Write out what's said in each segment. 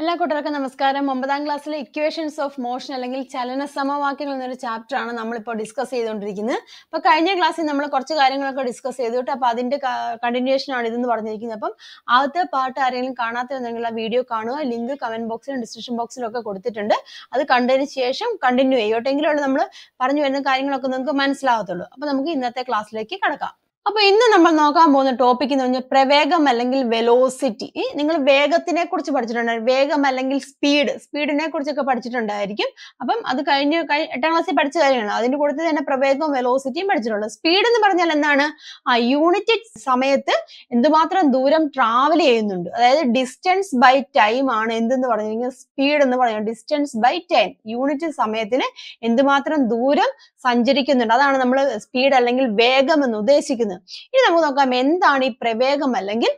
എല്ലാ കൂട്ടർക്കും നമസ്കാരം ഒമ്പതാം ക്ലാസ്സിലെ ഇക്വേഷൻസ് ഓഫ് മോഷൻ അല്ലെങ്കിൽ ചലന സമവാക്യങ്ങൾ എന്നൊരു ചാപ്റ്റർ ആണ് നമ്മളിപ്പോൾ ഡിസ്കസ് ചെയ്തുകൊണ്ടിരിക്കുന്നത് അപ്പോൾ കഴിഞ്ഞ ക്ലാസ്സിൽ നമ്മൾ കുറച്ച് കാര്യങ്ങളൊക്കെ ഡിസ്കസ് ചെയ്തിട്ട് കേട്ടോ അപ്പോൾ അതിൻ്റെ കണ്ടിന്യൂഷൻ ആണ് ഇതെന്ന് പറഞ്ഞിരിക്കുന്നത് അപ്പം ആദ്യത്തെ പാട്ട് ആരെങ്കിലും കാണാത്തതെന്നുണ്ടെങ്കിൽ ആ വീഡിയോ കാണുക ലിങ്ക് കമന്റ് ബോക്സിലും ഡിസ്ക്രിപ്ഷൻ ബോക്സിലും ഒക്കെ കൊടുത്തിട്ടുണ്ട് അത് കണ്ടതിന് ശേഷം കണ്ടിന്യൂ ചെയ്യും നമ്മൾ പറഞ്ഞു വരുന്ന കാര്യങ്ങളൊക്കെ നിങ്ങൾക്ക് മനസ്സിലാകത്തുള്ളൂ അപ്പോൾ നമുക്ക് ഇന്നത്തെ ക്ലാസ്സിലേക്ക് കടക്കാം അപ്പൊ ഇന്ന് നമ്മൾ നോക്കാൻ പോകുന്ന ടോപ്പിക് എന്ന് പറഞ്ഞാൽ പ്രവേഗം അല്ലെങ്കിൽ വെലോസിറ്റി നിങ്ങൾ വേഗത്തിനെ കുറിച്ച് പഠിച്ചിട്ടുണ്ട് വേഗം അല്ലെങ്കിൽ സ്പീഡ് സ്പീഡിനെ കുറിച്ചൊക്കെ പഠിച്ചിട്ടുണ്ടായിരിക്കും അപ്പം അത് കഴിഞ്ഞ് എട്ടാം ക്ലാസ്സിൽ പഠിച്ച കാര്യമാണ് അതിന്റെ കൂട്ടത്തിൽ തന്നെ പ്രവേഗവും വെലോസിറ്റിയും പഠിച്ചിട്ടുള്ളത് സ്പീഡ് എന്ന് പറഞ്ഞാൽ എന്താണ് ആ യൂണിറ്റ് സമയത്ത് എന്തുമാത്രം ദൂരം ട്രാവൽ ചെയ്യുന്നുണ്ട് അതായത് ഡിസ്റ്റൻസ് ബൈ ടൈം ആണ് എന്തെന്ന് പറഞ്ഞിരിക്കുന്നത് സ്പീഡ് എന്ന് പറയുന്നത് ഡിസ്റ്റൻസ് ബൈ ടൈം യൂണിറ്റ് സമയത്തിന് എന്തുമാത്രം ദൂരം സഞ്ചരിക്കുന്നുണ്ട് അതാണ് നമ്മൾ സ്പീഡ് അല്ലെങ്കിൽ വേഗം എന്ന് ഉദ്ദേശിക്കുന്നത് പറയുന്നത് ഇനി നമുക്ക് നോക്കാം എന്താണ് ഈ പ്രവേഗം അല്ലെങ്കിൽ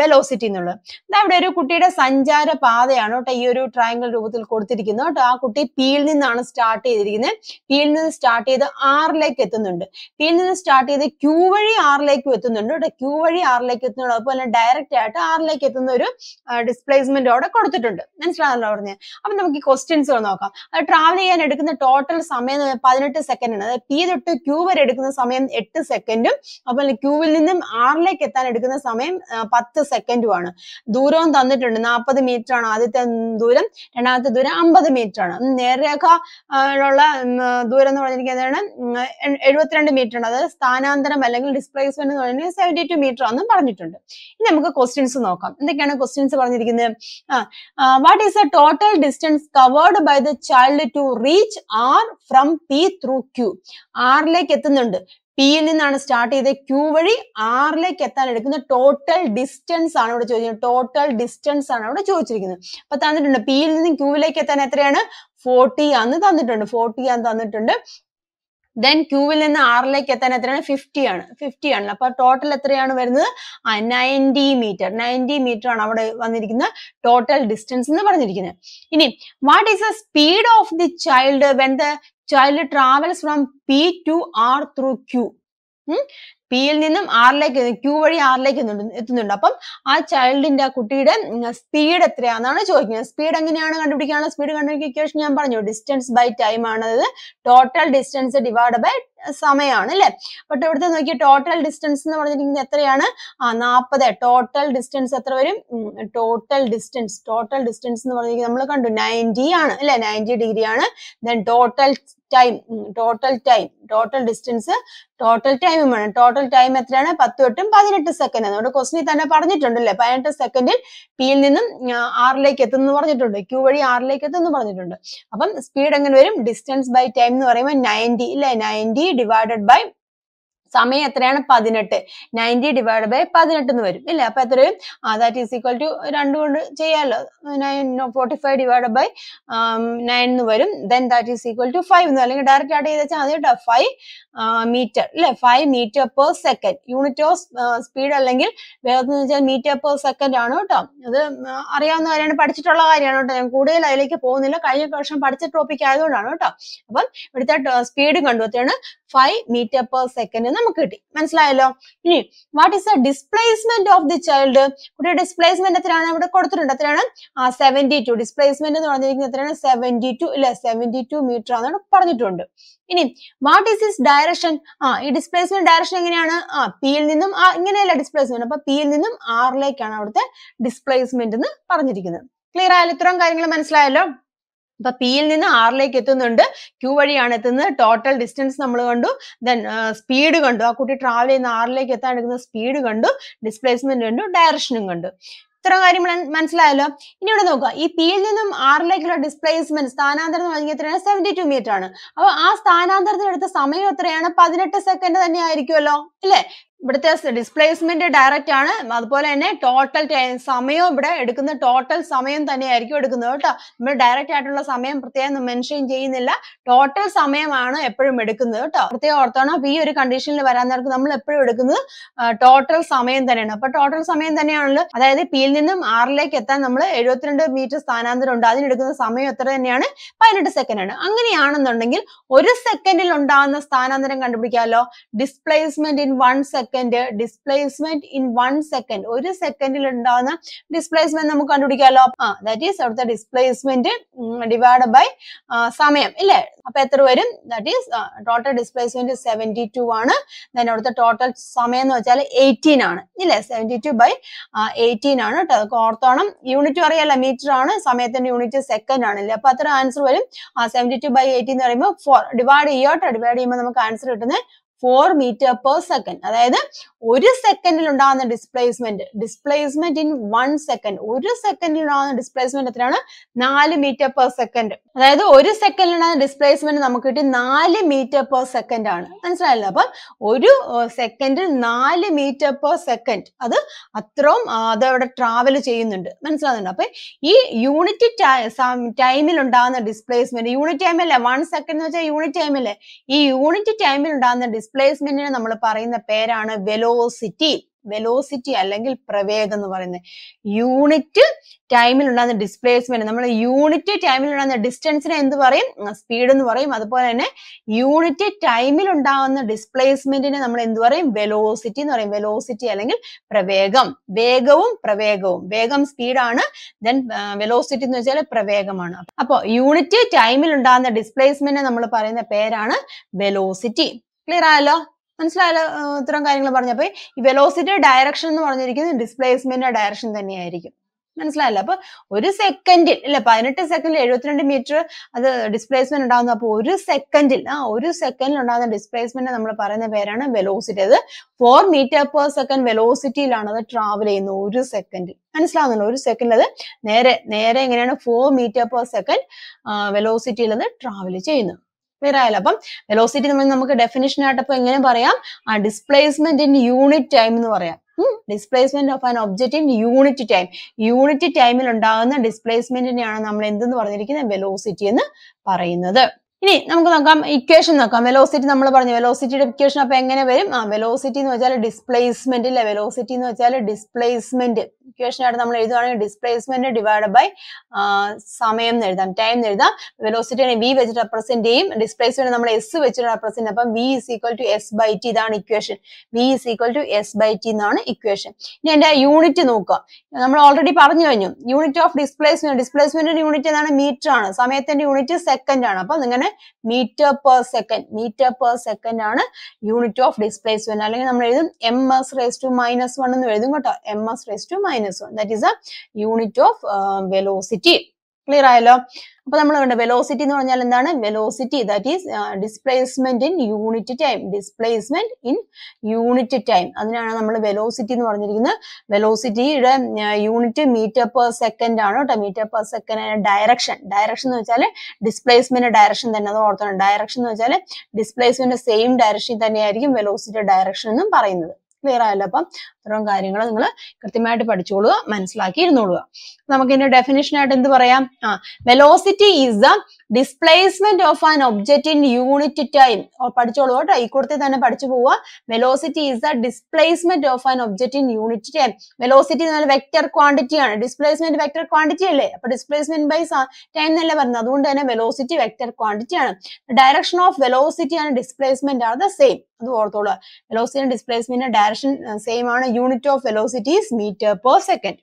വെലോസിറ്റി എന്നുള്ളത് അവിടെ ഇവിടെ ഒരു കുട്ടിയുടെ സഞ്ചാര പാതയാണ് കേട്ടോ ഈ ഒരു ട്രയാങ്കിൾ രൂപത്തിൽ കൊടുത്തിരിക്കുന്നത് കേട്ടോ ആ കുട്ടി പിയിൽ നിന്നാണ് സ്റ്റാർട്ട് ചെയ്തിരിക്കുന്നത് പിയിൽ നിന്ന് സ്റ്റാർട്ട് ചെയ്ത് ആറിലേക്ക് എത്തുന്നുണ്ട് പിയിൽ നിന്ന് സ്റ്റാർട്ട് ചെയ്ത് ക്യൂ വഴി ആറിലേക്ക് എത്തുന്നുണ്ട് കേട്ടോ ക്യൂ വഴി ആറിലേക്ക് എത്തുന്നുണ്ട് അതുപോലെ ഡയറക്റ്റ് ആയിട്ട് ആറിലേക്ക് എത്തുന്ന ഒരു ഡിസ്പ്ലേസ്മെന്റ് അവിടെ കൊടുത്തിട്ടുണ്ട് മനസ്സിലാണല്ലോ പറഞ്ഞത് അപ്പൊ നമുക്ക് ഈ ക്വസ്റ്റ്യൻസ് നോക്കാം അത് ട്രാവൽ ചെയ്യാൻ എടുക്കുന്ന ടോട്ടൽ സമയം പതിനെട്ട് സെക്കൻഡ് ആണ് അതായത് പി തൊട്ട് ക്യൂ വരെ എടുക്കുന്ന സമയം എട്ട് സെക്കൻഡും അപ്പോൾ ക്യൂവിൽ നിന്നും ആറിലേക്ക് എത്താൻ എടുക്കുന്ന സമയം പത്ത് സെക്കൻഡുമാണ് ദൂരവും തന്നിട്ടുണ്ട് നാൽപ്പത് മീറ്റർ ആണ് ആദ്യത്തെ ദൂരം രണ്ടാമത്തെ ദൂരം അമ്പത് മീറ്റർ ആണ് നേർരേഖ ഉള്ള ദൂരം എന്ന് പറഞ്ഞിരിക്കുന്നതാണ് എഴുപത്തിരണ്ട് മീറ്റർ ആണ് അതായത് സ്ഥാനാന്തരം അല്ലെങ്കിൽ ഡിസ്പ്ലേസ്മെന്റ് എന്ന് പറഞ്ഞാൽ സെവൻറ്റി ടു മീറ്റർ ആണെന്നും പറഞ്ഞിട്ടുണ്ട് ഇനി നമുക്ക് ക്വസ്റ്റ്യൻസ് നോക്കാം എന്തൊക്കെയാണ് ക്വസ്റ്റ്യൻസ് പറഞ്ഞിരിക്കുന്നത് what is the total distance covered by the child to reach R from P through Q ആറിലേക്ക് എത്തുന്നുണ്ട് യിൽ നിന്നാണ് സ്റ്റാർട്ട് ചെയ്തത് ക്യൂ വഴി ആറിലേക്ക് എത്താൻ എടുക്കുന്ന ടോട്ടൽ ഡിസ്റ്റൻസ് ആണ് ഇവിടെ ചോദിക്കുന്നത് ടോട്ടൽ ഡിസ്റ്റൻസ് ആണ് ഇവിടെ ചോദിച്ചിരിക്കുന്നത് അപ്പൊ തന്നിട്ടുണ്ട് നിന്ന് Q ക്യൂവിലേക്ക് എത്താൻ എത്രയാണ് ഫോർട്ടി ആന്ന് തന്നിട്ടുണ്ട് ഫോർട്ടി ആന്ന് തന്നിട്ടുണ്ട് ദെൻ ക്യൂവിൽ നിന്ന് ആറിലേക്ക് എത്താൻ എത്രയാണ് ഫിഫ്റ്റി ആണ് ഫിഫ്റ്റി ആണ് അപ്പൊ ടോട്ടൽ എത്രയാണ് വരുന്നത് നയൻറ്റി മീറ്റർ നയൻറ്റി മീറ്റർ ആണ് അവിടെ വന്നിരിക്കുന്ന ടോട്ടൽ ഡിസ്റ്റൻസ് എന്ന് പറഞ്ഞിരിക്കുന്നത് ഇനി what is the speed of the child when the child travels from P to R through Q. Hmm? യിൽ നിന്നും ആറിലേക്ക് ക്യൂ വഴി ആറിലേക്ക് എത്തുന്നുണ്ട് അപ്പം ആ ചൈൽഡിന്റെ ആ കുട്ടിയുടെ സ്പീഡ് എത്രയാണെന്നാണ് ചോദിക്കുന്നത് സ്പീഡ് എങ്ങനെയാണ് കണ്ടുപിടിക്കാനുള്ള സ്പീഡ് കണ്ടുപിടിക്കുന്ന ഇക്വേഷൻ ഞാൻ പറഞ്ഞു ഡിസ്റ്റൻസ് ബൈ ടൈം ആണ് അതായത് ടോട്ടൽ ഡിസ്റ്റൻസ് ഡിവൈഡ് ബൈ സമയമാണ് അല്ലെ ബട്ട് ഇവിടുത്തെ നോക്കിയ ടോട്ടൽ ഡിസ്റ്റൻസ് എന്ന് പറഞ്ഞിരിക്കുന്നത് എത്രയാണ് ആ നാൽപ്പത് ടോട്ടൽ ഡിസ്റ്റൻസ് എത്ര വരും ടോട്ടൽ ഡിസ്റ്റൻസ് ടോട്ടൽ ഡിസ്റ്റൻസ് എന്ന് പറഞ്ഞിരിക്കുന്നത് നമ്മൾ കണ്ടു നയൻറ്റി ആണ് അല്ലെ നയൻറ്റി ഡിഗ്രി ആണ് then total time total time total distance total ടൈമും ടോട്ടൽ ടോട്ടൽ ടൈം എത്രയാണ് പത്ത് തൊട്ടും പതിനെട്ട് സെക്കൻഡ് നമ്മുടെ ക്വസ്റ്റിനിൽ തന്നെ പറഞ്ഞിട്ടുണ്ടല്ലേ പതിനെട്ട് സെക്കൻഡിൽ പിയിൽ നിന്നും ആറിലേക്ക് എത്തുന്നു പറഞ്ഞിട്ടുണ്ട് ക്യൂ വഴി ആറിലേക്ക് എത്തുന്നു പറഞ്ഞിട്ടുണ്ട് അപ്പം സ്പീഡ് എങ്ങനെ വരും ഡിസ്റ്റൻസ് ബൈ ടൈം എന്ന് പറയുമ്പോൾ നയൻറ്റി ഇല്ലേ നയൻറ്റി ഡിവൈഡഡ് ബൈ സമയം എത്രയാണ് പതിനെട്ട് നയൻറ്റി ഡിവൈഡ് ബൈ പതിനെട്ട് എന്ന് വരും ഇല്ലേ അപ്പൊ എത്രയും ദാറ്റ് ഈസ് ഈക്വൽ ടു രണ്ടു കൊണ്ട് ചെയ്യാമല്ലോ nine forty five divide by nine എന്ന് വരും then that is equal to five എന്ന് അല്ലെങ്കിൽ ഡയറക്റ്റ് ആഡ് ചെയ്ത് വെച്ചാൽ മതി കേട്ടോ ഫൈവ് മീറ്റർ അല്ലെ five metre per second unit of speed അല്ലെങ്കിൽ വേറെന്ന് വെച്ചാൽ മീറ്റർ പെർ സെക്കൻഡ് ആണ് കേട്ടോ അത് അറിയാവുന്ന കാര്യമാണ് പഠിച്ചിട്ടുള്ള കാര്യമാണ് കേട്ടോ ഞാൻ കൂടുതൽ അതിലേക്ക് പോകുന്നില്ല കഴിഞ്ഞ വർഷം പഠിച്ച ടോപ്പിക് ആയതുകൊണ്ടാണ് കേട്ടോ അപ്പം ഇവിടുത്തെ സ്പീഡ് കണ്ടുവത്തെയാണ് ഫൈവ് മീറ്റർ പെർ സെക്കൻഡ് എന്ന് നമുക്ക് കിട്ടി മനസ്സിലായല്ലോ ഇനി what is the displacement of the child കുട്ടിയുടെ ഡിസ്പ്ലേസ്മെന്റ് എത്രയാണ് ഇവിടെ കൊടുത്തിട്ടുണ്ട് എത്രയാണ് ആ സെവന്റി ടു ഡിസ്പ്ലേസ്മെന്റ് എന്ന് പറഞ്ഞിരിക്കുന്നത് എത്രയാണ് സെവന്റി ടു ഇല്ല സെവന്റി ടു മീറ്റർ ആണ് പറഞ്ഞിട്ടുണ്ട് ഇനി വാട്ട് ഈസ് ഇസ് ഡയറക്ഷൻ ആ ഈ ഡിസ്പ്ലേസ്മെന്റ് ഡയറക്ഷൻ എങ്ങനെയാണ് ആ പിയിൽ നിന്നും ആ ഇങ്ങനെയല്ല ഡിസ്പ്ലേസ്മെന്റ് അപ്പൊ പിയിൽ നിന്നും ആറിലേക്കാണ് അവിടുത്തെ ഡിസ്പ്ലേസ്മെന്റ് എന്ന് പറഞ്ഞിരിക്കുന്നത് ക്ലിയർ ആയാലും ഇത്രയും കാര്യങ്ങൾ മനസ്സിലായല്ലോ അപ്പൊ പിയിൽ നിന്ന് ആറിലേക്ക് എത്തുന്നുണ്ട് ക്യൂ വഴിയാണ് എത്തുന്നത് ടോട്ടൽ ഡിസ്റ്റൻസ് നമ്മൾ കണ്ടു ദെൻ സ്പീഡ് കണ്ടു ആ കുട്ടി ട്രാവൽ ചെയ്യുന്ന ആറിലേക്ക് എത്താൻ എടുക്കുന്ന സ്പീഡ് കണ്ടു ഡിസ്പ്ലേസ്മെന്റ് കണ്ടു ഡയറക്ഷനും കണ്ടു ഇത്ര കാര്യം മനസ്സിലായല്ലോ ഇനി ഇവിടെ നോക്കുക ഈ പിയിൽ നിന്നും ആറിലേക്കുള്ള ഡിസ്പ്ലേസ്മെന്റ് സ്ഥാനാന്തരം നൽകിയ എത്രയാണ് സെവന്റി ടു മീറ്റർ ആണ് അപ്പൊ ആ സ്ഥാനാന്തരത്തിനെടുത്ത സമയം എത്രയാണ് പതിനെട്ട് സെക്കൻഡ് തന്നെ ആയിരിക്കുമല്ലോ അല്ലെ ഇവിടുത്തെ ഡിസ്പ്ലേസ്മെന്റ് ഡയറക്റ്റ് ആണ് അതുപോലെ തന്നെ ടോട്ടൽ സമയവും ഇവിടെ എടുക്കുന്ന ടോട്ടൽ സമയം തന്നെയായിരിക്കും എടുക്കുന്നത് കേട്ടോ നമ്മൾ ഡയറക്റ്റ് ആയിട്ടുള്ള സമയം പ്രത്യേകം മെൻഷൻ ചെയ്യുന്നില്ല ടോട്ടൽ സമയമാണ് എപ്പോഴും എടുക്കുന്നത് കേട്ടോ പ്രത്യേകം ഓർത്തോണം ഈ ഒരു കണ്ടീഷനിൽ വരാൻ നേരത്ത് നമ്മൾ എപ്പോഴും എടുക്കുന്നത് ടോട്ടൽ സമയം തന്നെയാണ് അപ്പൊ ടോട്ടൽ സമയം തന്നെയാണല്ലോ അതായത് പിയിൽ നിന്നും ആറിലേക്ക് എത്താൻ നമ്മൾ എഴുപത്തിരണ്ട് മീറ്റർ സ്ഥാനാന്തരം ഉണ്ട് അതിനെടുക്കുന്ന സമയം എത്ര തന്നെയാണ് പതിനെട്ട് സെക്കൻഡ് ആണ് അങ്ങനെയാണെന്നുണ്ടെങ്കിൽ ഒരു സെക്കൻഡിൽ ഉണ്ടാകുന്ന സ്ഥാനാന്തരം കണ്ടുപിടിക്കാമല്ലോ displacement in one second second displacement in one second ഒരു സെക്കൻഡിൽ ഉണ്ടാവുന്ന ഡിസ്പ്ലേസ്മെന്റ് നമുക്ക് കണ്ടുപിടിക്കാമല്ലോ ആ ദാറ്റ് ഈസ് അവിടുത്തെ ഡിസ്പ്ലേസ്മെന്റ് ഡിവൈഡ് ബൈ സമയം ഇല്ലേ അപ്പൊ എത്ര വരും that is total displacement seventy two ആണ് ദൻ അവിടുത്തെ ടോട്ടൽ സമയം എന്ന് വെച്ചാൽ എയ്റ്റീൻ ആണ് ഇല്ലേ സെവൻറ്റി ടു ബൈ എയ്റ്റീൻ ആണ് കേട്ടോ ഓർത്തോണം യൂണിറ്റ് അറിയാലോ മീറ്റർ ആണ് സമയത്തിന്റെ യൂണിറ്റ് സെക്കൻഡ് ആണല്ലേ അപ്പൊ അത്ര ആൻസർ വരും സെവൻറ്റി ടു ബൈ എയ്റ്റീൻ എന്ന് പറയുമ്പോൾ ഫോർ ഡിവൈഡ് ചെയ്യോട്ടോ ഡിവൈഡ് ചെയ്യുമ്പോൾ നമുക്ക് ആൻസർ കിട്ടുന്നത് ഫോർ മീറ്റർ പെർ സെക്കൻഡ് അതായത് ഒരു സെക്കൻഡിൽ ഉണ്ടാകുന്ന displacement displacement in one second ഒരു സെക്കൻഡിൽ ഉണ്ടാകുന്ന ഡിസ്പ്ലേസ്മെന്റ് എത്രയാണ് നാല് മീറ്റർ പെർ സെക്കൻഡ് അതായത് ഒരു സെക്കൻഡിൽ ഉണ്ടാകുന്ന ഡിസ്പ്ലേസ്മെന്റ് നമുക്ക് കിട്ടി നാല് മീറ്റർ പെർ സെക്കൻഡ് ആണ് മനസ്സിലായില്ല അപ്പൊ ഒരു സെക്കൻഡിൽ നാല് മീറ്റർ പെർ സെക്കൻഡ് അത് അത്രയും അത് അവിടെ ട്രാവൽ ചെയ്യുന്നുണ്ട് മനസ്സിലാകുന്നുണ്ട് അപ്പൊ ഈ യൂണിറ്റ് ടൈമിൽ ഉണ്ടാകുന്ന ഡിസ്പ്ലേസ്മെന്റ് യൂണിറ്റ് ടൈമല്ലേ വൺ സെക്കൻഡ് എന്ന് വെച്ചാൽ യൂണിറ്റ് ടൈമല്ലേ ഈ യൂണിറ്റ് ടൈമിൽ ഉണ്ടാകുന്ന ഡിസ്പ്ലേസ്മെന്റിന് നമ്മൾ പറയുന്ന പേരാണ് വെലോസിറ്റി വെലോസിറ്റി അല്ലെങ്കിൽ പ്രവേഗം എന്ന് പറയുന്നത് യൂണിറ്റ് ടൈമിൽ ഉണ്ടാകുന്ന ഡിസ്പ്ലേസ്മെന്റ് നമ്മൾ യൂണിറ്റ് ടൈമിൽ ഉണ്ടാകുന്ന ഡിസ്റ്റൻസിനെ എന്ത് പറയും സ്പീഡ് എന്ന് പറയും അതുപോലെ തന്നെ യൂണിറ്റ് ടൈമിൽ ഉണ്ടാകുന്ന ഡിസ്പ്ലേസ്മെന്റിനെ നമ്മൾ എന്ത് പറയും വെലോസിറ്റി എന്ന് പറയും വെലോസിറ്റി അല്ലെങ്കിൽ പ്രവേഗം വേഗവും പ്രവേഗവും വേഗം സ്പീഡാണ് ദെൻ വെലോസിറ്റി എന്ന് വെച്ചാൽ പ്രവേഗമാണ് അപ്പോൾ യൂണിറ്റ് ടൈമിൽ ഉണ്ടാകുന്ന ഡിസ്പ്ലേസ്മെന്റിനെ നമ്മൾ പറയുന്ന പേരാണ് വെലോസിറ്റി ക്ലിയർ ആയല്ലോ മനസ്സിലായല്ലോ ഇത്തരം കാര്യങ്ങൾ പറഞ്ഞപ്പോൾ ഈ വെലോസിറ്റി ഡയറക്ഷൻ എന്ന് പറഞ്ഞിരിക്കുന്നത് ഡിസ്പ്ലേസ്മെന്റ് ഡയറക്ഷൻ തന്നെയായിരിക്കും മനസ്സിലായല്ലോ അപ്പൊ ഒരു സെക്കൻഡിൽ അല്ലെ പതിനെട്ട് സെക്കൻഡിൽ എഴുപത്തിരണ്ട് മീറ്റർ അത് ഡിസ്പ്ലേസ്മെന്റ് ഉണ്ടാകുന്ന അപ്പോൾ ഒരു സെക്കൻഡിൽ ആ ഒരു സെക്കൻഡിൽ ഉണ്ടാകുന്ന ഡിസ്പ്ലേസ്മെന്റ് നമ്മൾ പറയുന്ന പേരാണ് വെലോസിറ്റി അത് ഫോർ മീറ്റർ പെർ സെക്കൻഡ് വെലോസിറ്റിയിലാണ് അത് ട്രാവൽ ചെയ്യുന്നത് ഒരു സെക്കൻഡിൽ മനസ്സിലാവുന്നുണ്ടോ ഒരു സെക്കൻഡിൽ അത് നേരെ നേരെ എങ്ങനെയാണ് ഫോർ മീറ്റർ പെർ സെക്കൻഡ് വെലോസിറ്റിയിൽ അത് ട്രാവൽ ചെയ്യുന്നത് ക്ലിയർ ആയാലും അപ്പം വെലോസിറ്റി നമ്മൾ നമുക്ക് ഡെഫിനേഷൻ ആയിട്ട് അപ്പൊ എങ്ങനെ പറയാം ആ ഡിസ്പ്ലേസ്മെന്റ് ഇൻ യൂണിറ്റ് ടൈം എന്ന് പറയാം displacement of an object in unit time unit ടൈമിൽ ഉണ്ടാകുന്ന ഡിസ്പ്ലേസ്മെന്റിനെയാണ് നമ്മൾ എന്തെന്ന് പറഞ്ഞിരിക്കുന്നത് വെലോസിറ്റി എന്ന് പറയുന്നത് ഇനി നമുക്ക് നോക്കാം ഇക്വേഷൻ നോക്കാം വെലോസിറ്റി നമ്മൾ പറഞ്ഞു വെലോസിറ്റിയുടെ ഇക്വേഷൻ അപ്പൊ എങ്ങനെ വരും ആ വെലോസിറ്റി എന്ന് വെച്ചാൽ ഡിസ്പ്ലേസ്മെന്റ് അല്ലെ വെലോസിറ്റി എന്ന് വെച്ചാൽ ഡിസ്പ്ലേസ്മെന്റ് ഇക്വേഷൻ ആയിട്ട് നമ്മൾ എഴുതുകയാണെങ്കിൽ ഡിസ്പ്ലേസ്മെന്റ് ഡിവൈഡ് ബൈ സമയം എന്ന് എഴുതാം ടൈം എന്ന് എഴുതാം വെലോസിറ്റിനെ വി വെച്ചിട്ട് റെപ്രസെന്റ് ചെയ്യും ഡിസ്പ്ലേസ്മെന്റ് നമ്മൾ എസ് വെച്ചിട്ട് റെപ്രസെന്റ് അപ്പം V is equal to S by T ഇതാണ് equation V is equal to S by T എന്നാണ് ഇക്വേഷൻ ഇനി എന്റെ യൂണിറ്റ് നോക്കുക നമ്മൾ ഓൾറെഡി പറഞ്ഞു കഴിഞ്ഞു യൂണിറ്റ് ഓഫ് ഡിസ്പ്ലേസ്മെന്റ് ഡിസ്പ്ലേസ്മെന്റിന്റെ യൂണിറ്റ് എന്താണ് മീറ്റർ ആണ് സമയത്തിന്റെ യൂണിറ്റ് സെക്കൻഡ് ആണ് അപ്പം ഇങ്ങനെ metre per second metre per second ആണ് യൂണിറ്റ് ഓഫ് ഡിസ്പ്ലേസ്മെന്റ് അല്ലെങ്കിൽ നമ്മൾ എഴുതും M S raise to minus one എന്ന് എഴുതും കേട്ടോ M S raise to minus minus one that is a unit of velocity clear ആയല്ലോ അപ്പൊ നമ്മൾ കണ്ടു വെലോസിറ്റി എന്ന് പറഞ്ഞാൽ എന്താണ് velocity that is displacement in unit time displacement in unit time അതിനാണ് നമ്മൾ വെലോസിറ്റി എന്ന് പറഞ്ഞിരിക്കുന്നത് വെലോസിറ്റിയുടെ യൂണിറ്റ് മീറ്റർ പെർ സെക്കൻഡ് ആണ് കേട്ടോ metre per second direction direction എന്ന് വെച്ചാൽ ഡിസ്പ്ലേസ്മെന്റ് ഡയറക്ഷൻ തന്നെ അത് ഓർത്തണം ഡയറക്ഷൻ എന്ന് വെച്ചാൽ ഡിസ്പ്ലേസ്മെന്റ് സെയിം ഡയറക്ഷൻ തന്നെയായിരിക്കും വെലോസിറ്റി ഡയറക്ഷൻ എന്നും പറയുന്നത് ക്ലിയർ ആയല്ലോ അപ്പം അത്തരം കാര്യങ്ങൾ നിങ്ങൾ കൃത്യമായിട്ട് പഠിച്ചോളുക മനസ്സിലാക്കി ഇരുന്നോളുക നമുക്ക് ഇതിന്റെ ഡെഫിനേഷൻ ആയിട്ട് എന്ത് പറയാം ആ velocity is the displacement of an object in unit time പഠിച്ചോളൂ കേട്ടോ ഈ കൂടുതൽ തന്നെ പഠിച്ചു പോവുക velocity is the displacement of an object in unit time velocity പറഞ്ഞാൽ വെക്ടർ ക്വാണ്ടിറ്റി ആണ് ഡിസ്പ്ലേസ്മെന്റ് വെക്ടർ ക്വാണ്ടിറ്റി അല്ലേ അപ്പൊ ഡിസ്പ്ലേസ്മെന്റ് ബൈ ടൈം എന്നല്ലേ പറഞ്ഞത് അതുകൊണ്ട് തന്നെ വെലോസിറ്റി വെക്ടർ ക്വാണ്ടിറ്റി ആണ് direction of velocity and displacement are the same അത് ഓർത്തോളൂ velocity and displacement direction same ആണ് unit of velocity is metre per second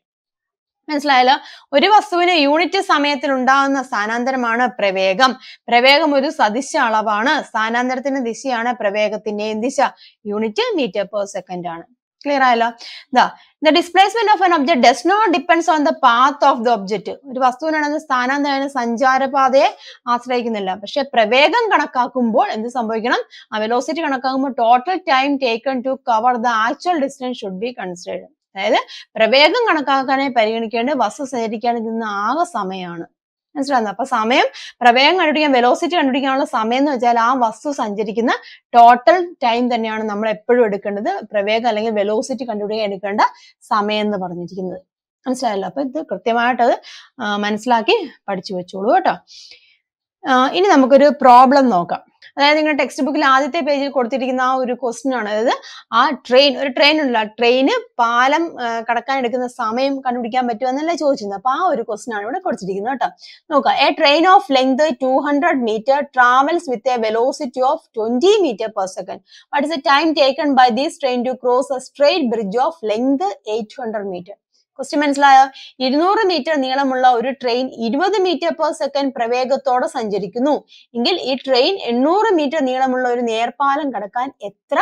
മനസ്സിലായല്ലോ ഒരു വസ്തുവിന് യൂണിറ്റ് സമയത്തിൽ ഉണ്ടാകുന്ന സ്ഥാനാന്തരമാണ് പ്രവേഗം പ്രവേഗം ഒരു സദിശ അളവാണ് സ്ഥാനാന്തരത്തിന്റെ ദിശയാണ് പ്രവേഗത്തിന്റെ ദിശ യൂണിറ്റ് മീറ്റർ പെർ സെക്കൻഡ് ആണ് ക്ലിയർ ആയല്ലോ ദാ the displacement of an object does not depends on the path of the object ഒരു വസ്തുവിനാണെന്ന് സ്ഥാനാന്തരം സഞ്ചാരപാതയെ ആശ്രയിക്കുന്നില്ല പക്ഷെ പ്രവേഗം കണക്കാക്കുമ്പോൾ എന്ത് സംഭവിക്കണം ആ വെലോസിറ്റി കണക്കാക്കുമ്പോൾ total time taken to cover the actual distance should be considered അതായത് പ്രവേഗം കണക്കാക്കാനായി പരിഗണിക്കേണ്ട ബസ് സഞ്ചരിക്കാനിരിക്കുന്ന ആകെ സമയമാണ് മനസ്സിലാകുന്നത് അപ്പൊ സമയം പ്രവേഗം കണ്ടുപിടിക്കാൻ വെലോസിറ്റി കണ്ടുപിടിക്കാനുള്ള സമയം എന്ന് വെച്ചാൽ ആ വസ്തു സഞ്ചരിക്കുന്ന ടോട്ടൽ ടൈം തന്നെയാണ് നമ്മൾ എപ്പോഴും എടുക്കേണ്ടത് പ്രവേഗം അല്ലെങ്കിൽ വെലോസിറ്റി കണ്ടുപിടിക്കാൻ എടുക്കേണ്ട സമയം എന്ന് പറഞ്ഞിരിക്കുന്നത് മനസ്സിലായല്ലോ അപ്പൊ ഇത് കൃത്യമായിട്ട് മനസ്സിലാക്കി പഠിച്ചു വെച്ചോളൂ കേട്ടോ ഇനി നമുക്കൊരു പ്രോബ്ലം നോക്കാം അതായത് നിങ്ങളുടെ ടെക്സ്റ്റ് ബുക്കിൽ ആദ്യത്തെ പേജിൽ കൊടുത്തിരിക്കുന്ന ആ ഒരു ക്വസ്റ്റ്യൻ ആണ് അതായത് ആ ട്രെയിൻ ഒരു ട്രെയിൻ ഉണ്ടല്ലോ ട്രെയിന് പാലം കടക്കാൻ എടുക്കുന്ന സമയം കണ്ടുപിടിക്കാൻ പറ്റുമെന്നല്ല ചോദിച്ചിരുന്നത് അപ്പൊ ആ ഒരു ക്വസ്റ്റ്യൻ ആണ് ഇവിടെ കൊടുത്തിരിക്കുന്നത് കേട്ടോ നോക്കുക a train of length two hundred metre travels with a velocity of twenty metre per second what is a time taken by these train to cross a straight bridge of length eight hundred metre question മനസ്സിലായോ ഇരുന്നൂറ് metre നീളമുള്ള ഒരു train ഇരുപത് metre per second പ്രവേഗത്തോടെ സഞ്ചരിക്കുന്നു എങ്കിൽ ഈ train എണ്ണൂറ് metre നീളമുള്ള ഒരു നേർപ്പാലം കടക്കാൻ എത്ര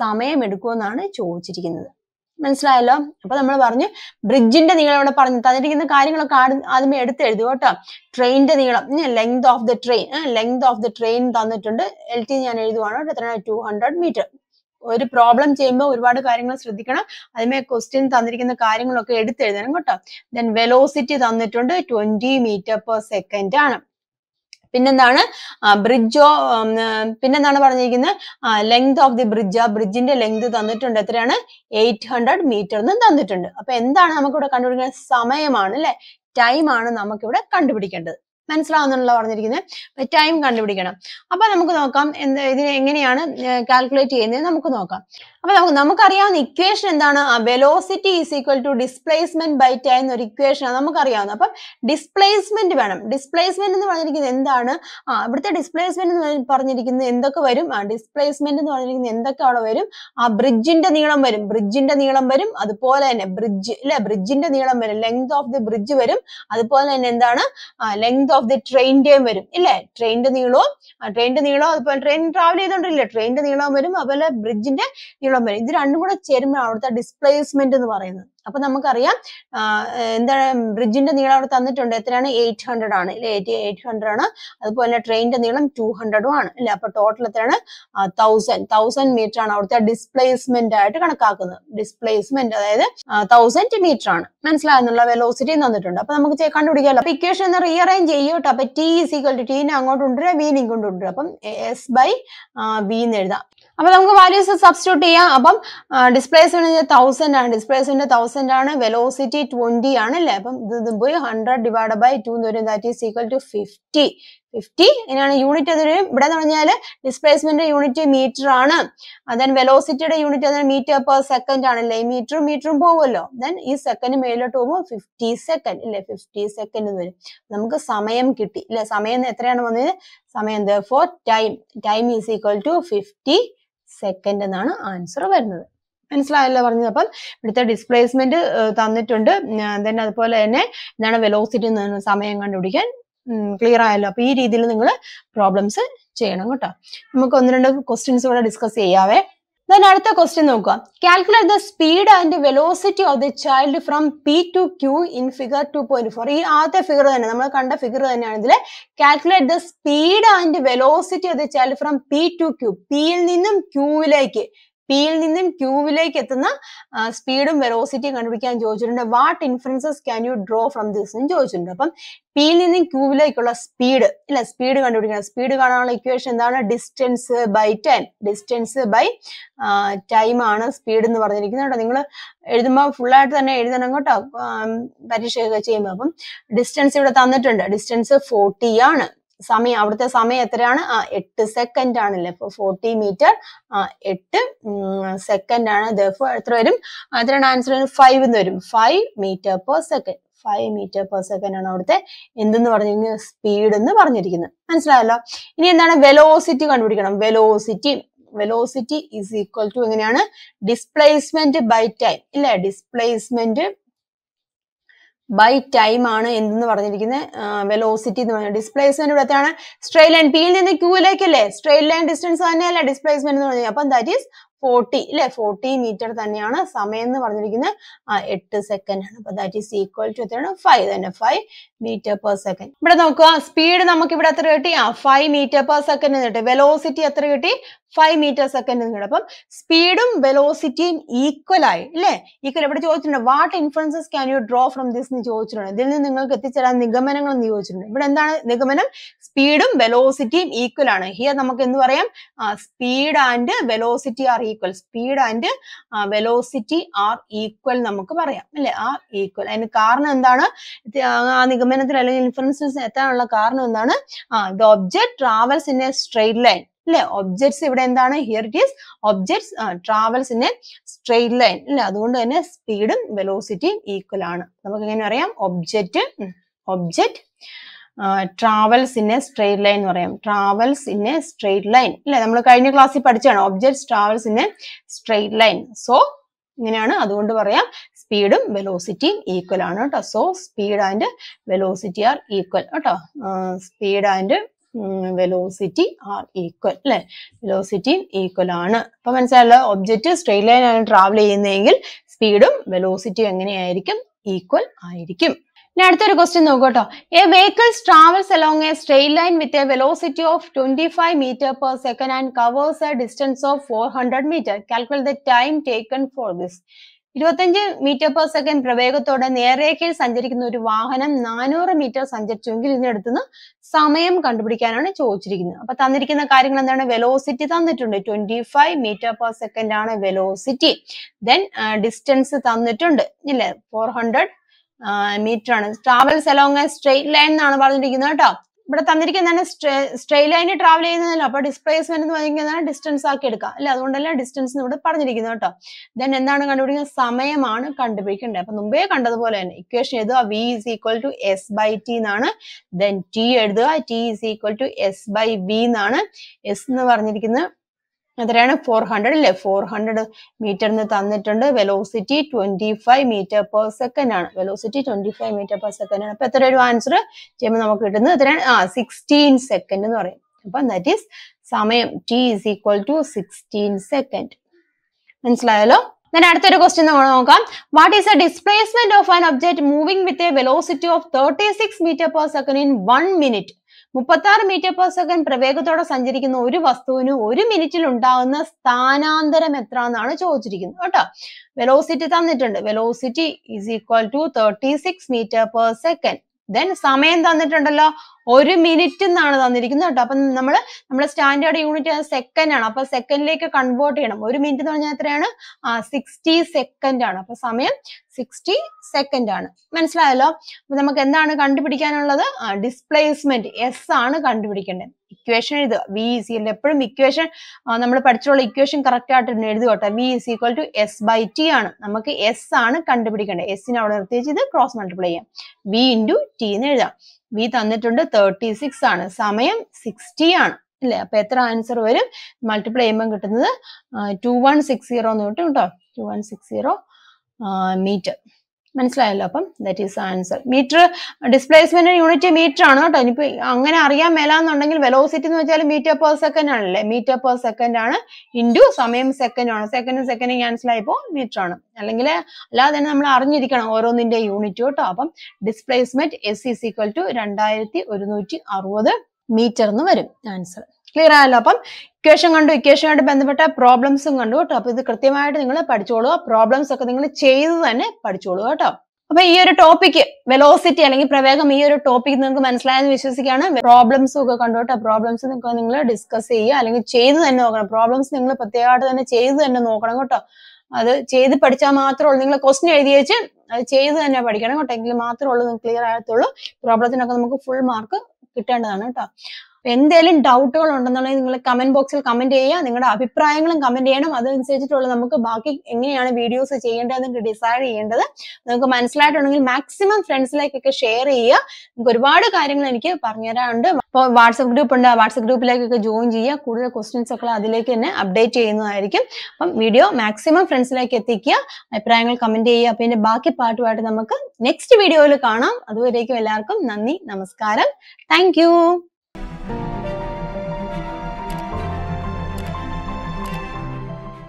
സമയമെടുക്കുമെന്നാണ് ചോദിച്ചിരിക്കുന്നത് മനസ്സിലായല്ലോ അപ്പൊ നമ്മൾ പറഞ്ഞു ബ്രിഡ്ജിന്റെ നീളം ഇവിടെ പറഞ്ഞു തന്നിരിക്കുന്ന കാര്യങ്ങളൊക്കെ ആദ്യമേ എഴുതി കേട്ടോ ട്രെയിനിന്റെ നീളം length of the train length of the train തന്നിട്ടുണ്ട് എൽ ടി ഞാൻ എഴുതുവാണോ എത്രയാണ് ടു ഹൺഡ്രഡ് മീറ്റർ ഒരു പ്രോബ്ലം ചെയ്യുമ്പോൾ ഒരുപാട് കാര്യങ്ങൾ ശ്രദ്ധിക്കണം അതിമേ ക്വസ്റ്റ്യൻ തന്നിരിക്കുന്ന കാര്യങ്ങളൊക്കെ എടുത്തെഴുതണം കേട്ടോ ദെൻ വെലോസിറ്റി തന്നിട്ടുണ്ട് ട്വന്റി മീറ്റർ പെർ സെക്കൻഡ് ആണ് പിന്നെന്താണ് ബ്രിഡ്ജോ പിന്നെന്താണ് പറഞ്ഞിരിക്കുന്നത് ലെങ്ത് ഓഫ് ദി ബ്രിഡ്ജ് ആ ബ്രിഡ്ജിന്റെ ലെങ്ത് തന്നിട്ടുണ്ട് എത്രയാണ് എയ്റ്റ് ഹൺഡ്രഡ് മീറ്റർ എന്ന് തന്നിട്ടുണ്ട് അപ്പൊ എന്താണ് നമുക്കിവിടെ കണ്ടുപിടിക്കുന്നത് സമയമാണ് അല്ലെ ടൈമാണ് നമുക്കിവിടെ കണ്ടുപിടിക്കേണ്ടത് മനസ്സിലാവുന്നുള്ള പറഞ്ഞിരിക്കുന്നത് ടൈം കണ്ടുപിടിക്കണം അപ്പൊ നമുക്ക് നോക്കാം എന്താ ഇതിനെ എങ്ങനെയാണ് കാൽക്കുലേറ്റ് ചെയ്യുന്നത് നമുക്ക് നോക്കാം അപ്പൊ നമുക്ക് നമുക്കറിയാവുന്ന ഇക്വേഷൻ എന്താണ് velocity is equal to displacement by time എന്നൊരു ഇക്വേഷൻ ആണ് നമുക്കറിയാവുന്ന അപ്പം ഡിസ്പ്ലേസ്മെന്റ് വേണം ഡിസ്പ്ലേസ്മെന്റ് എന്ന് പറഞ്ഞിരിക്കുന്നത് എന്താണ് ആ ഇവിടുത്തെ ഡിസ്പ്ലേസ്മെന്റ് എന്ന് പറഞ്ഞിരിക്കുന്നത് എന്തൊക്കെ വരും ആ ഡിസ്പ്ലേസ്മെന്റ് എന്ന് പറഞ്ഞിരിക്കുന്നത് എന്തൊക്കെ അവിടെ വരും ആ ബ്രിഡ്ജിന്റെ നീളം വരും ബ്രിഡ്ജിന്റെ നീളം വരും അതുപോലെ തന്നെ ബ്രിഡ്ജ് അല്ലെ ബ്രിഡ്ജിന്റെ നീളം വരും ലെങ്ത് ഓഫ് ദി ബ്രിഡ്ജ് വരും അതുപോലെ തന്നെ എന്താണ് ലെങ്ത് ഓഫ് ദി ട്രെയിൻ്റെയും വരും ഇല്ലേ ട്രെയിനിന്റെ നീളവും ട്രെയിനിന്റെ നീളവും അതുപോലെ ട്രെയിൻ ട്രാവൽ ചെയ്തോണ്ടില്ലേ ട്രെയിനിന്റെ നീളവും വരും അതുപോലെ ബ്രിഡ്ജിന്റെ നീളം വെള്ളവും വരും ഇത് രണ്ടും കൂടെ ചേരുമ്പോഴാണ് അവിടുത്തെ ഡിസ്പ്ലേസ്മെന്റ് എന്ന് പറയുന്നത് അപ്പൊ നമുക്കറിയാം എന്താണ് ബ്രിഡ്ജിന്റെ നീളം അവിടെ തന്നിട്ടുണ്ട് എത്രയാണ് എയ്റ്റ് ഹൺഡ്രഡ് ആണ് ഇല്ല എയ്റ്റ് എയ്റ്റ് ഹൺഡ്രഡ് ആണ് അതുപോലെ ട്രെയിനിന്റെ നീളം ടൂ ഹൺഡ്രഡും ആണ് അല്ലെ അപ്പൊ ടോട്ടൽ എത്രയാണ് തൗസൻഡ് തൗസൻഡ് മീറ്റർ ആണ് അവിടുത്തെ ഡിസ്പ്ലേസ്മെന്റ് ആയിട്ട് കണക്കാക്കുന്നത് ഡിസ്പ്ലേസ്മെന്റ് അതായത് തൗസൻഡ് മീറ്റർ ആണ് മനസ്സിലായെന്നുള്ള വെലോസിറ്റി തന്നിട്ടുണ്ട് അപ്പൊ നമുക്ക് കണ്ടുപിടിക്കാമല്ലോ അപ്പൊ ഇക്വേഷൻ ഒന്ന് റീഅറേഞ്ച് ചെയ്യോട്ടോ അപ്പൊ ടി ഈക്വൽ ടു ടീനെ അങ്ങോട്ട് ഉണ്ട് വീനെ ഇങ്ങോട്ട് ഉണ്ട് അപ്പം എസ് ബൈ വി എന്ന് എഴുതാം അപ്പൊ നമുക്ക് വാല്യൂസ് സബ്സ്റ്റിറ്റ്യൂട്ട് ചെയ്യാം അപ്പം ഡിസ്പ്ലേസ്മെന്റ് തൗസൻഡ് ആണ് ഡിസ്പ്ലേസ്മെന്റ് തൗസൻഡ് തൗസൻഡ് ആണ് വെലോസിറ്റി ട്വന്റി ആണ് അല്ലേ അപ്പം ഇത് പോയി ഹൺഡ്രഡ് ഡിവൈഡ് ബൈ ടു എന്ന് വരും that is equal to fifty fifty ഇതിനാണ് യൂണിറ്റ് അതിന് ഇവിടെ എന്ന് പറഞ്ഞാൽ ഡിസ്പ്ലേസ്മെന്റ് യൂണിറ്റ് മീറ്റർ ആണ് അതെ വെലോസിറ്റിയുടെ യൂണിറ്റ് അതിന് മീറ്റർ പെർ സെക്കൻഡ് ആണല്ലേ മീറ്ററും മീറ്ററും പോകുമല്ലോ ദെൻ ഈ സെക്കൻഡ് മേലോട്ട് പോകുമ്പോൾ ഫിഫ്റ്റി സെക്കൻഡ് ഇല്ലേ ഫിഫ്റ്റി സെക്കൻഡ് എന്ന് വരും നമുക്ക് സമയം കിട്ടി അല്ലെ സമയം എത്രയാണ് വന്നത് സമയം for time time is equal to fifty second എന്നാണ് ആൻസർ വരുന്നത് മനസ്സിലായല്ലോ പറഞ്ഞത് അപ്പം ഇവിടുത്തെ ഡിസ്പ്ലേസ്മെന്റ് തന്നിട്ടുണ്ട് ദെൻ അതുപോലെ തന്നെ എന്താണ് വെലോസിറ്റി സമയം കണ്ടുപിടിക്കാൻ ക്ലിയർ ആയല്ലോ അപ്പൊ ഈ രീതിയിൽ നിങ്ങൾ പ്രോബ്ലംസ് ചെയ്യണം കേട്ടോ നമുക്ക് ഒന്ന് രണ്ട് ക്വസ്റ്റ്യൻസ് കൂടെ ഡിസ്കസ് ചെയ്യാവേ ദെൻ അടുത്ത ക്വസ്റ്റ്യൻ നോക്കുക calculate the speed and velocity of the child from P to Q in figure two point four ഈ ആദ്യത്തെ ഫിഗർ തന്നെ നമ്മൾ കണ്ട ഫിഗർ തന്നെയാണ് ഇതിൽ calculate the speed and velocity of the child from P to Q പിയിൽ നിന്നും ക്യൂവിലേക്ക് പിയിൽ നിന്നും ക്യൂവിലേക്ക് എത്തുന്ന സ്പീഡും വെലോസിറ്റിയും കണ്ടുപിടിക്കാൻ ചോദിച്ചിട്ടുണ്ട് what inferences can you draw from this എന്ന് ചോദിച്ചിട്ടുണ്ട് അപ്പം പിയിൽ നിന്നും ക്യൂവിലേക്കുള്ള സ്പീഡ് ഇല്ല സ്പീഡ് കണ്ടുപിടിക്കണം സ്പീഡ് കാണാനുള്ള ഇക്വേഷൻ എന്താണ് distance by time distance by time ആണ് സ്പീഡ് എന്ന് പറഞ്ഞിരിക്കുന്നത് കേട്ടോ നിങ്ങൾ എഴുതുമ്പോൾ ഫുള്ളായിട്ട് തന്നെ എഴുതണം കേട്ടോ പരീക്ഷയൊക്കെ ചെയ്യുമ്പോൾ അപ്പം ഡിസ്റ്റൻസ് ഇവിടെ തന്നിട്ടുണ്ട് ഡിസ്റ്റൻസ് ഫോർട്ടി ആണ് സമയം അവിടുത്തെ സമയം എത്രയാണ് ആ എട്ട് സെക്കൻഡ് ആണല്ലേ അപ്പോൾ ഫോർട്ടി മീറ്റർ എട്ട് സെക്കൻഡ് ആണ് ദഫോ എത്ര വരും എത്രയാണ് ആൻസർ ഫൈവ് എന്ന് വരും five metre per second five metre per second ആണ് അവിടുത്തെ എന്തെന്ന് പറഞ്ഞിരിക്കുന്നത് സ്പീഡ് എന്ന് പറഞ്ഞിരിക്കുന്നത് മനസ്സിലായല്ലോ ഇനി എന്താണ് വെലോസിറ്റി കണ്ടുപിടിക്കണം velocity velocity is equal to എങ്ങനെയാണ് ഡിസ്പ്ലേസ്മെന്റ് ബൈ ടൈം ഇല്ലേ ഡിസ്പ്ലേസ്മെന്റ് ബൈ ടൈം ആണ് എന്തെന്ന് പറഞ്ഞിരിക്കുന്നത് വെലോസിറ്റി എന്ന് പറയുന്നത് ഡിസ്പ്ലേസ്മെന്റ് ഇവിടത്തെയാണ് സ്ട്രെയിറ്റ് ലൈൻ പിയിൽ നിന്ന് ക്യൂയിലേക്ക് അല്ലേ സ്ട്രെയിറ്റ് ലൈൻ ഡിസ്റ്റൻസ് തന്നെയല്ല ഡിസ്പ്ലേസ്മെന്റ് എന്ന് പറഞ്ഞത് അപ്പം ദാറ്റ് ഈസ് ഫോർട്ടി അല്ലെ ഫോർട്ടി മീറ്റർ തന്നെയാണ് സമയം എന്ന് പറഞ്ഞിരിക്കുന്നത് എട്ട് സെക്കൻഡ് ആണ് അപ്പൊ ദാറ്റ് ഈസ് ഈക്വൽ ടു എത്രയാണ് ഫൈവ് തന്നെ ഫൈവ് മീറ്റർ പെർ സെക്കൻഡ് ഇവിടെ നോക്കുക സ്പീഡ് നമുക്ക് ഇവിടെ എത്ര കിട്ടി ആ ഫൈവ് മീറ്റർ പെർ സെക്കൻഡ് കിട്ടി വെലോസിറ്റി എത്ര കിട്ടി ഫൈവ് മീറ്റർ സെക്കൻഡ് കിട്ടും അപ്പം സ്പീഡും വെലോസിറ്റിയും ഈക്വൽ ആയി അല്ലേ ഈക്വൽ ഇവിടെ ചോദിച്ചിട്ടുണ്ട് what influences can you draw from this എന്ന് ചോദിച്ചിട്ടുണ്ട് ഇതിൽ നിന്ന് നിങ്ങൾക്ക് എത്തിച്ചേരാൻ നിഗമനങ്ങൾ എന്ന് ചോദിച്ചിട്ടുണ്ട് ഇവിടെ എന്താണ് നിഗമനം സ്പീഡും വെലോസിറ്റിയും ഈക്വൽ ആണ് ഹിയർ നമുക്ക് എന്ത് പറയാം speed and velocity are equal speed and velocity are equal നമുക്ക് പറയാം അല്ലെ ആർ ഈക്വൽ അതിന് കാരണം എന്താണ് ആ നിഗമനം ഗമനത്തിൽ അല്ലെങ്കിൽ ഇൻഫറൻസിൽ എത്താനുള്ള കാരണം എന്താണ് ആ the object travels in a straight line അല്ലെ ഒബ്ജക്ട്സ് ഇവിടെ എന്താണ് here it is objects travels in a straight line അല്ലെ അതുകൊണ്ട് തന്നെ സ്പീഡും വെലോസിറ്റിയും ഈക്വൽ ആണ് നമുക്ക് എങ്ങനെ അറിയാം object object travels in a straight line എന്ന് പറയാം travels in a straight line അല്ലെ നമ്മൾ കഴിഞ്ഞ ക്ലാസ്സിൽ പഠിച്ചാണ് objects travels in a straight line so ഇങ്ങനെയാണ് അതുകൊണ്ട് പറയാം സ്പീഡും വെലോസിറ്റിയും ഈക്വൽ ആണ് കേട്ടോ so speed and velocity are equal കേട്ടോ speed and velocity are equal അല്ലെ വെലോസിറ്റിയും ഈക്വൽ ആണ് അപ്പൊ മനസ്സിലായല്ലോ ഒബ്ജക്റ്റ് സ്ട്രെയിറ്റ് ലൈൻ ആണ് ട്രാവൽ ചെയ്യുന്നതെങ്കിൽ സ്പീഡും വെലോസിറ്റിയും എങ്ങനെയായിരിക്കും ഈക്വൽ ആയിരിക്കും ഇനി അടുത്തൊരു ക്വസ്റ്റ്യൻ നോക്കട്ടോ a vehicles travels along a straight line with a velocity of twenty five metre per second and covers a distance of four hundred metre calculate the time taken for this ഇരുപത്തഞ്ച് metre per second പ്രവേഗത്തോടെ നേർരേഖയിൽ സഞ്ചരിക്കുന്ന ഒരു വാഹനം നാനൂറ് metre സഞ്ചരിച്ചുവെങ്കിൽ ഇതിനടുത്തുനിന്ന് സമയം കണ്ടുപിടിക്കാനാണ് ചോദിച്ചിരിക്കുന്നത് അപ്പൊ തന്നിരിക്കുന്ന കാര്യങ്ങൾ എന്താണ് വെലോസിറ്റി തന്നിട്ടുണ്ട് twenty five metre per second ആണ് വെലോസിറ്റി ദെൻ ഡിസ്റ്റൻസ് തന്നിട്ടുണ്ട് ഇല്ലേ ഫോർ ഹൺഡ്രഡ് മീറ്റർ ആണ് travels along a straight line എന്നാണ് പറഞ്ഞിരിക്കുന്നത് കേട്ടോ ഇവിടെ തന്നിരിക്കുന്നതാണ് സ്ട്രെയിൻ ലൈനിൽ ട്രാവൽ ചെയ്യുന്നതല്ലോ അപ്പൊ ഡിസ്പ്ലേസ്മെന്റ് എന്ന് പറയുന്നത് ഡിസ്റ്റൻസ് ആക്കി എടുക്കുക അല്ലെ അതുകൊണ്ടല്ല ഡിസ്റ്റൻസ് ഇവിടെ പറഞ്ഞിരിക്കുന്നത് കേട്ടോ ദെൻ എന്താണ് കണ്ടുപിടിക്കുന്നത് സമയമാണ് കണ്ടുപിടിക്കേണ്ടത് അപ്പൊ മുമ്പേ കണ്ടതുപോലെ തന്നെ ഇക്വേഷൻ എഴുതുക V is equal to S by T എന്നാണ് ദെൻ ടി എഴുതുക T is equal to S by V എന്നാണ് എസ് എന്ന് പറഞ്ഞിരിക്കുന്നത് എത്രയാണ് ഫോർ ഹൺഡ്രഡ് അല്ലെ ഫോർ ഹൺഡ്രഡ് മീറ്ററിന് തന്നിട്ടുണ്ട് velocity twenty five metre per second ആണ് velocity twenty five metre per second ആണ് അപ്പൊ എത്ര ഒരു ആൻസർ ചെയ്യുമ്പോൾ നമുക്ക് കിട്ടുന്നത് എത്രയാണ് ആ സിക്സ്റ്റീൻ സെക്കൻഡ് എന്ന് പറയും അപ്പൊ ദാറ്റ് ഈസ് സമയം T is equal to sixteen second മനസ്സിലായല്ലോ ഞാൻ അടുത്തൊരു ക്വസ്റ്റ്യൻ നമ്മൾ നോക്കാം what is a displacement of an object moving with a velocity of thirty six metre per second in one minute മുപ്പത്തി മീറ്റർ പെർ സെക്കൻഡ് പ്രവേഗത്തോടെ സഞ്ചരിക്കുന്ന ഒരു വസ്തുവിന് ഒരു മിനിറ്റിൽ ഉണ്ടാകുന്ന സ്ഥാനാന്തരം എത്ര എന്നാണ് ചോദിച്ചിരിക്കുന്നത് കേട്ടോ വെലോസിറ്റി തന്നിട്ടുണ്ട് velocity is equal to thirty six metre per second then സമയം തന്നിട്ടുണ്ടല്ലോ ഒരു മിനിറ്റ് എന്നാണ് തന്നിരിക്കുന്നത് കേട്ടോ അപ്പൊ നമ്മൾ നമ്മുടെ സ്റ്റാൻഡേർഡ് യൂണിറ്റ് സെക്കൻഡ് ആണ് അപ്പൊ സെക്കൻഡിലേക്ക് കൺവേർട്ട് ചെയ്യണം ഒരു മിനിറ്റ് എന്ന് പറഞ്ഞാൽ എത്രയാണ് ആ സിക്സ്റ്റി സെക്കൻഡ് ആണ് അപ്പൊ സമയം സിക്സ്റ്റി സെക്കൻഡ് ആണ് മനസ്സിലായല്ലോ അപ്പൊ നമുക്ക് എന്താണ് കണ്ടുപിടിക്കാനുള്ളത് ഡിസ്പ്ലേസ്മെന്റ് എസ് ആണ് കണ്ടുപിടിക്കേണ്ടത് ഇക്വേഷൻ എഴുതുക വി ഇസ് എപ്പോഴും ഇക്വേഷൻ നമ്മൾ പഠിച്ചുള്ള ഇക്വേഷൻ കറക്റ്റ് ആയിട്ട് എഴുതുക കേട്ടോ V is equal to S by T ആണ് നമുക്ക് എസ് ആണ് കണ്ടുപിടിക്കേണ്ടത് എസിനെ അവിടെ നിർത്തിവെച്ച് ഇത് ക്രോസ് മൾട്ടിപ്ലൈ ചെയ്യാം വി ഇൻറ്റു ടി എന്ന് എഴുതാം ബി തന്നിട്ടുണ്ട് തേർട്ടി സിക്സ് ആണ് സമയം സിക്സ്റ്റി ആണ് അല്ലേ അപ്പൊ എത്ര ആൻസർ വരും മൾട്ടിപ്ലൈ ചെയ്യുമ്പോൾ കിട്ടുന്നത് ടു വൺ സിക്സ് സീറോ എന്ന് കിട്ടും കേട്ടോ two one six zero metre മനസ്സിലായല്ലോ അപ്പം that is answer metre displacement unit metre ആണ് കേട്ടോ ഇനിയിപ്പോ അങ്ങനെ അറിയാൻ മേലാന്നുണ്ടെങ്കിൽ വെലോസിറ്റി എന്ന് വെച്ചാൽ മീറ്റർ പെർ സെക്കൻഡ് ആണല്ലേ മീറ്റർ പെർ സെക്കൻഡ് ആണ് ഇൻഡു സമയം സെക്കൻഡ് ആണ് സെക്കൻഡ് സെക്കൻഡ് ക്യാൻസൽ ആയപ്പോ മീറ്റർ ആണ് അല്ലെങ്കിൽ അല്ലാതെ തന്നെ നമ്മൾ അറിഞ്ഞിരിക്കണം ഓരോന്നിന്റെ യൂണിറ്റ് കേട്ടോ അപ്പം displacement S is equal to രണ്ടായിരത്തി ഒരുന്നൂറ്റി അറുപത് മീറ്റർ എന്ന് വരും ആൻസർ ക്ലിയർ ആയല്ലോ അപ്പം ഇക്വേഷൻ കണ്ടു ഇക്വേഷനുമായിട്ട് ബന്ധപ്പെട്ട പ്രോബ്ലംസും കണ്ടു കേട്ടോ അപ്പൊ ഇത് കൃത്യമായിട്ട് നിങ്ങൾ പഠിച്ചോളുക പ്രോബ്ലംസ് ഒക്കെ നിങ്ങൾ ചെയ്ത് തന്നെ പഠിച്ചോളൂ കേട്ടോ അപ്പൊ ഈ ഒരു ടോപ്പിക് വെലോസിറ്റി അല്ലെങ്കിൽ പ്രവേഗം ഈ ഒരു ടോപ്പിക് നിങ്ങൾക്ക് മനസ്സിലായെന്ന് വിശ്വസിക്കുകയാണ് പ്രോബ്ലംസും ഒക്കെ കേട്ടോ പ്രോബ്ലംസ് നിങ്ങൾക്ക് നിങ്ങൾ ഡിസ്കസ് ചെയ്യുക അല്ലെങ്കിൽ ചെയ്ത് തന്നെ നോക്കണം പ്രോബ്ലംസ് നിങ്ങൾ പ്രത്യേകമായിട്ട് തന്നെ ചെയ്ത് തന്നെ നോക്കണം കേട്ടോ അത് ചെയ്ത് പഠിച്ചാൽ മാത്രമേ ഉള്ളൂ നിങ്ങൾ ക്വസ്റ്റ്യൻ എഴുതി വെച്ച് അത് ചെയ്ത് തന്നെ പഠിക്കണം കേട്ടോ എങ്കിൽ മാത്രമേ ഉള്ളൂ ക്ലിയർ ആയത്തുള്ളൂ പ്രോബ്ലത്തിനൊക്കെ നമുക്ക് ഫുൾ മാർക്ക് കിട്ടേണ്ടതാണ് കേട്ടോ എന്തെങ്കിലും ഡൗട്ടുകൾ ഉണ്ടെന്നുണ്ടെങ്കിൽ നിങ്ങൾ കമന്റ് ബോക്സിൽ കമന്റ് ചെയ്യുക നിങ്ങളുടെ അഭിപ്രായങ്ങളും കമന്റ് ചെയ്യണം അതനുസരിച്ചിട്ടുള്ള നമുക്ക് ബാക്കി എങ്ങനെയാണ് വീഡിയോസ് ചെയ്യേണ്ടതെന്ന് ഡിസൈഡ് ചെയ്യേണ്ടത് നിങ്ങൾക്ക് മനസ്സിലായിട്ടുണ്ടെങ്കിൽ മാക്സിമം ഫ്രണ്ട്സിലേക്കൊക്കെ ഷെയർ ചെയ്യുക നിങ്ങൾക്ക് ഒരുപാട് കാര്യങ്ങൾ എനിക്ക് പറഞ്ഞുതരാറുണ്ട് അപ്പോൾ വാട്സപ്പ് ഗ്രൂപ്പ് ഉണ്ട് വാട്സപ്പ് ഗ്രൂപ്പിലേക്കൊക്കെ ജോയിൻ ചെയ്യുക കൂടുതൽ ക്വസ്റ്റ്യൻസ് ഒക്കെ അതിലേക്ക് തന്നെ അപ്ഡേറ്റ് ചെയ്യുന്നതായിരിക്കും അപ്പം വീഡിയോ മാക്സിമം ഫ്രണ്ട്സിലേക്ക് എത്തിക്കുക അഭിപ്രായങ്ങൾ കമന്റ് ചെയ്യുക അപ്പം എൻ്റെ ബാക്കി പാട്ടുമായിട്ട് നമുക്ക് നെക്സ്റ്റ് വീഡിയോയിൽ കാണാം അതുവരേക്കും എല്ലാവർക്കും നന്ദി നമസ്കാരം താങ്ക്